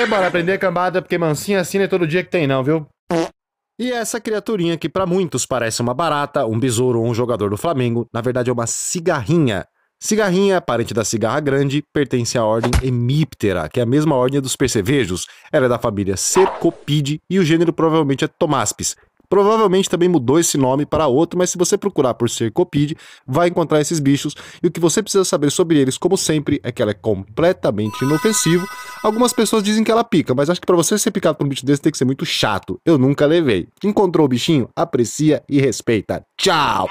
Ei, bora aprender cambada, porque mansinha assim não é todo dia que tem, não, viu? E essa criaturinha que para muitos parece uma barata, um besouro ou um jogador do Flamengo, na verdade é uma cigarrinha. Cigarrinha, parente da cigarra grande, pertence à ordem Hemiptera, que é a mesma ordem dos percevejos. Ela é da família Cercopide e o gênero provavelmente é Tomaspis, Provavelmente também mudou esse nome para outro, mas se você procurar por Cercopide, vai encontrar esses bichos. E o que você precisa saber sobre eles, como sempre, é que ela é completamente inofensiva. Algumas pessoas dizem que ela pica, mas acho que para você ser picado por um bicho desse tem que ser muito chato. Eu nunca levei. Encontrou o bichinho? Aprecia e respeita. Tchau!